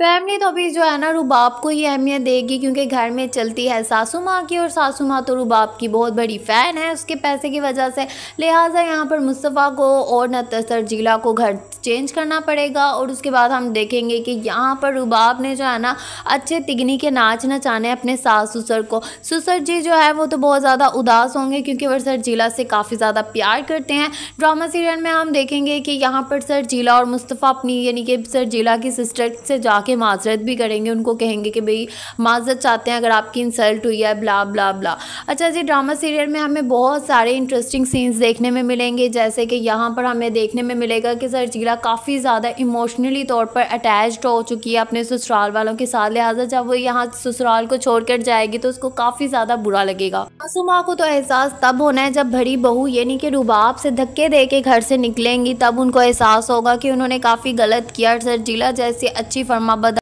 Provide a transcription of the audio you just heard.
family तो अभी जो है ना रुबाब को ही अहमियत देगी क्योंकि घर में चलती है सासू माँ की और सासू माँ तो रुबाब की बहुत बड़ी फ़ैन है उसके पैसे की वजह से लिहाजा यहाँ पर मुस्तफ़ा को और नतर जिला को घर चेंज करना पड़ेगा और उसके बाद हम देखेंगे कि यहाँ पर रुबाब ने जो है ना अच्छे तिगनी के नाच नचाने अपने सास ससुर को ससुर जी जो है वो तो बहुत ज़्यादा उदास होंगे क्योंकि वह सर जिला से काफ़ी ज़्यादा प्यार करते हैं ड्रामा सीरियल में हम देखेंगे कि यहाँ पर सर जिला और मुस्तफ़ा अपनी यानी कि सर जिला की सिस्टर से जा आके माजरत भी करेंगे उनको कहेंगे कि भाई माजरत चाहते हैं अगर आपकी इंसल्ट हुई है ब्ला ब्ला ब्ला अच्छा जी ड्रामा सीरियल में हमें बहुत सारे इंटरेस्टिंग सीन्स देखने में मिलेंगे जैसे कि यहाँ पर हमें देखने में मिलेगा कि सरजीला काफ़ी ज़्यादा इमोशनली तौर पर अटैच्ड हो चुकी है अपने ससुराल वालों के साथ लिहाजा जब वो यहाँ ससुराल को छोड़ जाएगी तो उसको काफ़ी ज़्यादा बुरा लगेगा मासूमा को तो एहसास तब होना है जब भरी बहू यानी कि रुबाब से धक्के दे के घर से निकलेंगी तब उनको एहसास होगा कि उन्होंने काफ़ी गलत किया सरजीला जैसी अच्छी फर्मा Sabado